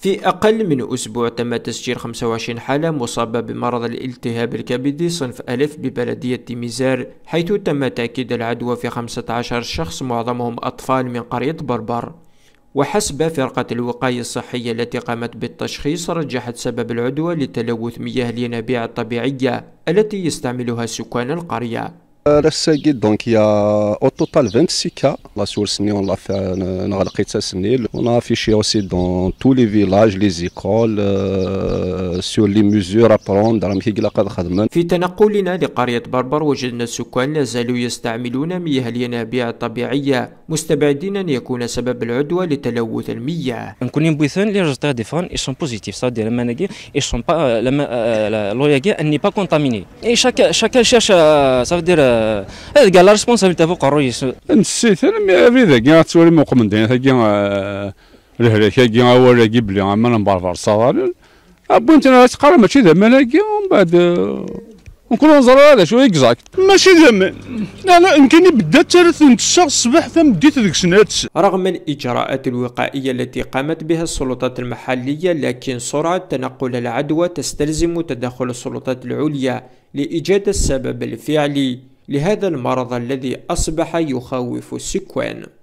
في أقل من أسبوع تم تسجيل 25 حالة مصابة بمرض الالتهاب الكبدي صنف ألف ببلدية ميزار حيث تم تأكيد العدوى في 15 شخص معظمهم أطفال من قرية بربر وحسب فرقة الوقاية الصحية التي قامت بالتشخيص رجحت سبب العدوى لتلوث مياه الينابيع الطبيعية التي يستعملها سكان القرية رساقي آه، دونك يا او توتال 26 كا لا سور سني اون لا في غلقيتها سني اون افيشي اوسي دون تو لي فيلاج لي زيكول سور لي ميزور ابروند راهم كي قد خدمة في تنقلنا لقريه بربر وجدنا السكان لا زالوا يستعملون مياه الينابيع الطبيعيه مستبعدين ان يكون سبب العدوى لتلوث المياه نكون بويثان لي ريزولتا دي فون اي سون بوزيتيف سا دير لما نجي اي سون با لما لو يجي اني با كونتاميني اي شاك شاك شاش سا دير هذا قال لا ريسبونسابيلتي فوق الرئيس نسيت انا في ذاك هذا كاع تسولي موقم دينا كاع الهلاك كاع اول راكي بلي عم انا مبرفر الصوالح بنت انا تقرا ماشي ذمن كاع ومن بعد ونكون آه، نظر هذا شو اكزاكت ماشي ذمن لا لا يمكن بدا ثالث الصباح ثم بديت ذيك سنات رغم الاجراءات الوقائيه التي قامت بها السلطات المحليه لكن سرعه تنقل العدوى تستلزم تدخل السلطات العليا لايجاد السبب الفعلي لهذا المرض الذي أصبح يخوف السكان